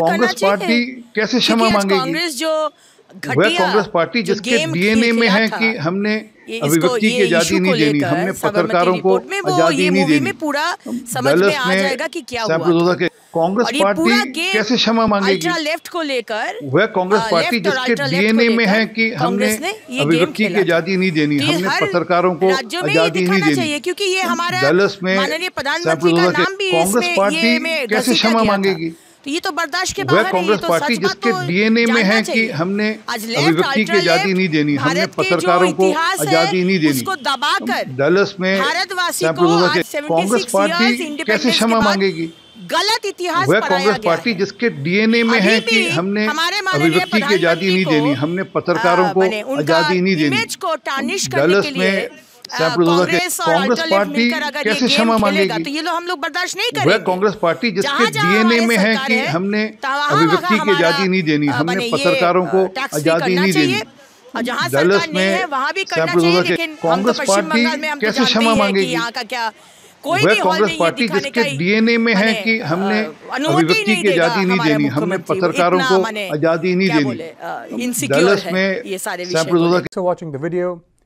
Congress party कैसे क्षमा मांगेगी कांग्रेस जो वह कांग्रेस पार्टी जिसके डीएनए में है कि हमने अभिव्यक्ति की आजादी नहीं देनी हमने पत्रकारों को आजादी नहीं देनी पूरा समझ में आ जाएगा कि क्या हुआ कांग्रेस पार्टी कैसे क्षमा मांगेगी लेफ्ट को लेकर वह कांग्रेस पार्टी जिसके डीएनए में है कि हमने अभिव्यक्ति की आजादी नहीं देनी तो हमने पत्रकारों को आजादी नहीं देनी क्योंकि ये हमारे दलस में कांग्रेस पार्टी कैसे क्षमा मांगेगी तो ये तो बर्दाश्त के बाहर कांग्रेस तो पार्टी जिसके तो डीएनए में है कि हमने अभिव्यक्ति की आजादी नहीं देनी हमने पत्रकारों को आजादी नहीं देनी उसको दबाकर डलस में कांग्रेस पार्टी कैसे क्षमा मांगेगी गलत इतिहास वह कांग्रेस पार्टी जिसके डीएनए में है कि हमने अभिव्यक्ति की आजादी नहीं देनी हमने पत्रकारों को आजादी नहीं देनी डलस में कांग्रेस और अल्टरनेट मिलकर अगर ये तो ये लोग हम लोग बर्दाश्त नहीं करेंगे कांग्रेस पार्टी जिसके डीएनए में है कि हमने तो अभिव्यक्ति की आजादी नहीं देनी हमने पत्रकारों को आजादी नहीं देनी और जहाँ सरकार नहीं है वहाँ भी करना चाहिए लेकिन तो कांग्रेस पार्टी तो कैसे क्षमा मांगेगी यहाँ का क्या कोई वह कांग्रेस पार्टी जिसके डीएनए में है कि हमने अभिव्यक्ति की आजादी नहीं देनी हमने पत्रकारों को आजादी नहीं देनी डलस में वाचिंग द वीडियो